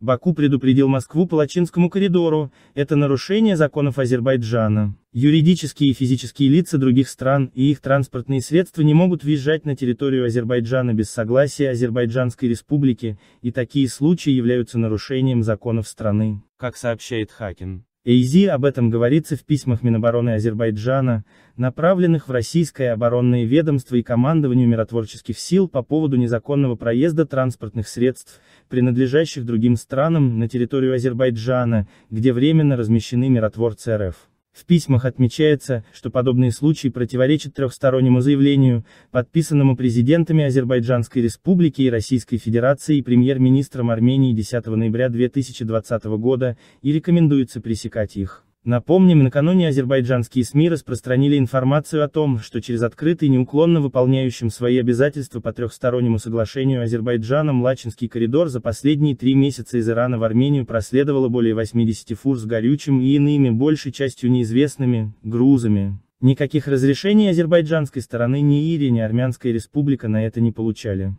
Баку предупредил Москву по Лачинскому коридору, это нарушение законов Азербайджана. Юридические и физические лица других стран и их транспортные средства не могут въезжать на территорию Азербайджана без согласия Азербайджанской республики, и такие случаи являются нарушением законов страны, как сообщает Хакин. ЭйЗи об этом говорится в письмах Минобороны Азербайджана, направленных в российское оборонное ведомство и командованию миротворческих сил по поводу незаконного проезда транспортных средств, принадлежащих другим странам, на территорию Азербайджана, где временно размещены миротворцы РФ. В письмах отмечается, что подобные случаи противоречат трехстороннему заявлению, подписанному президентами Азербайджанской Республики и Российской Федерации и премьер-министром Армении 10 ноября 2020 года, и рекомендуется пресекать их. Напомним, накануне азербайджанские СМИ распространили информацию о том, что через открытый неуклонно выполняющим свои обязательства по трехстороннему соглашению Азербайджана Млачинский коридор за последние три месяца из Ирана в Армению проследовало более 80 фур с горючим и иными большей частью неизвестными, грузами. Никаких разрешений азербайджанской стороны ни Ирия, ни Армянская республика на это не получали.